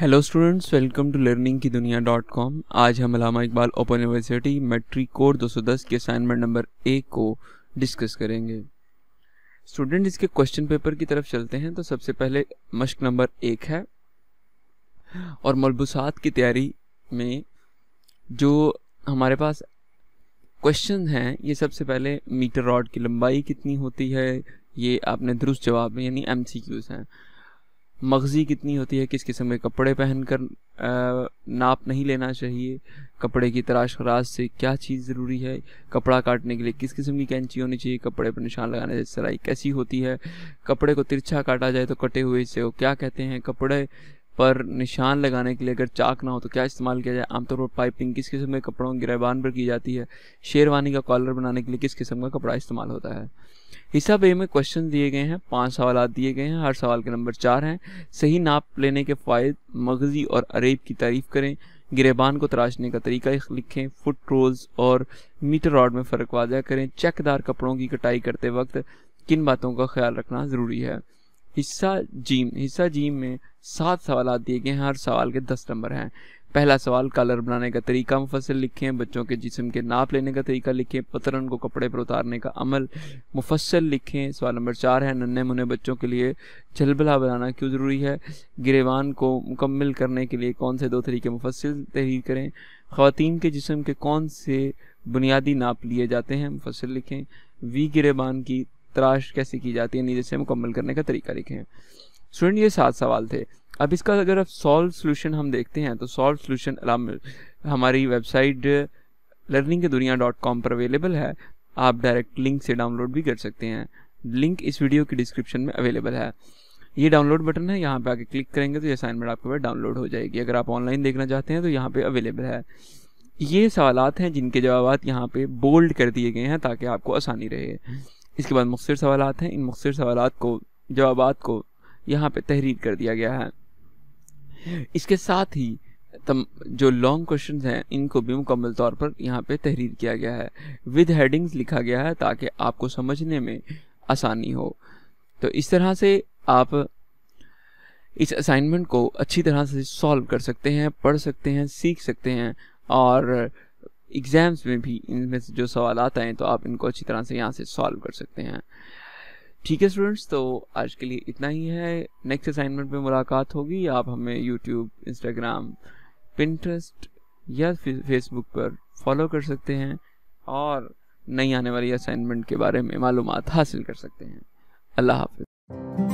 hello students welcome to learning की दुनिया dot com आज हम Allama Iqbal open university matric कोर 210 के असाइनमेंट नंबर ए को डिस्कस करेंगे स्टूडेंट इसके क्वेश्चन पेपर की तरफ चलते हैं तो सबसे पहले मश्क नंबर एक है और मलबूसात की तैयारी में जो हमारे पास क्वेश्चन हैं ये सबसे पहले मीटर रॉड की लंबाई कितनी होती है ये आपने दुरुस्त जवाब में यानी एम हैं मगज़ी कितनी होती है किस किस्म के कपड़े पहनकर नाप नहीं लेना चाहिए कपड़े की तराश खराश से क्या चीज़ ज़रूरी है कपड़ा काटने के लिए किस किस्म की कैंची होनी चाहिए कपड़े पर निशान लगाने से सिलाई कैसी होती है कपड़े को तिरछा काटा जाए तो कटे हुए से वो क्या कहते हैं कपड़े पर निशान लगाने के लिए अगर चाक ना हो तो क्या इस्तेमाल किया जाए आमतौर पर पाइपिंग किस किस्म के कपड़ों की गिरबान पर की जाती है शेरवानी का कॉलर बनाने के लिए किस किस्म का कपड़ा इस्तेमाल होता है हिस्सा बे में क्वेश्चन दिए गए हैं पांच सवाल दिए गए हैं हर सवाल के नंबर चार हैं सही नाप लेने के फ़ायद मगजी और अरेब की तारीफ करें गिरेबान को तराशने का तरीका लिखें फुट रोल्स और मीटर रॉड में फ़र्क वाजा करें चेकदार कपड़ों की कटाई करते वक्त किन बातों का ख्याल रखना ज़रूरी है हिस्सा जीम हिस्सा जीम में सात सवाल दिए गए हैं हर सवाल के दस नंबर हैं पहला सवाल कलर बनाने का तरीका मुफसल लिखें बच्चों के जिसम के नाप लेने का तरीका लिखें पतरन को कपड़े पर उतारने का अमल मुफसल लिखें सवाल नंबर चार है नन्हे मुन्ने बच्चों के लिए जलबला बनाना क्यों ज़रूरी है गिरेवान को मुकम्मल करने के लिए कौन से दो तरीके मुफसल तहरीर करें खातन के जिसम के कौन से बुनियादी नाप लिए जाते हैं मुफसल लिखें वी गिरेबान की तलाश कैसे की जाती है नीचे से मुकम्मल करने का तरीका हैं स्टूडेंट ये सात सवाल थे अब इसका अगर अब सॉल्व सोल्यूशन हम देखते हैं तो सॉल्व सोल्यूशन हमारी वेबसाइट लर्निंग के दुनिया डॉट कॉम पर अवेलेबल है आप डायरेक्ट लिंक से डाउनलोड भी कर सकते हैं लिंक इस वीडियो की डिस्क्रिप्शन में अवेलेबल है ये डाउनलोड बटन है यहाँ पे आके क्लिक करेंगे तो ये असाइनमेंट आपके पास डाउनलोड हो जाएगी अगर आप ऑनलाइन देखना चाहते हैं तो यहाँ पे अवेलेबल है ये सवालत हैं जिनके जवाब यहाँ पे बोल्ड कर दिए गए हैं ताकि आपको आसानी रहे इसके बाद मुख्तर सवाल हैं इन मुख्तर सवाल को जवाब को यहाँ पर तहरीर कर दिया गया है इसके साथ ही तम जो लॉन्ग क्वेश्चंस हैं इनको भी मुकम्मल तौर पर यहाँ पे तहरीर किया गया है विद हेडिंग्स लिखा गया है ताकि आपको समझने में आसानी हो तो इस तरह से आप इस असाइनमेंट को अच्छी तरह से सॉल्व कर सकते हैं पढ़ सकते हैं सीख सकते हैं और एग्ज़ाम्स में भी इनमें से जो सवाल आते हैं तो आप इनको अच्छी तरह से यहाँ से सॉल्व कर सकते हैं ठीक है स्टूडेंट्स तो आज के लिए इतना ही है नेक्स्ट असाइनमेंट में मुलाकात होगी आप हमें यूट्यूब इंस्टाग्राम पिंट्रस्ट या फेसबुक पर फॉलो कर सकते हैं और नई आने वाली असाइनमेंट के बारे में मालूम हासिल कर सकते हैं अल्लाह हाफ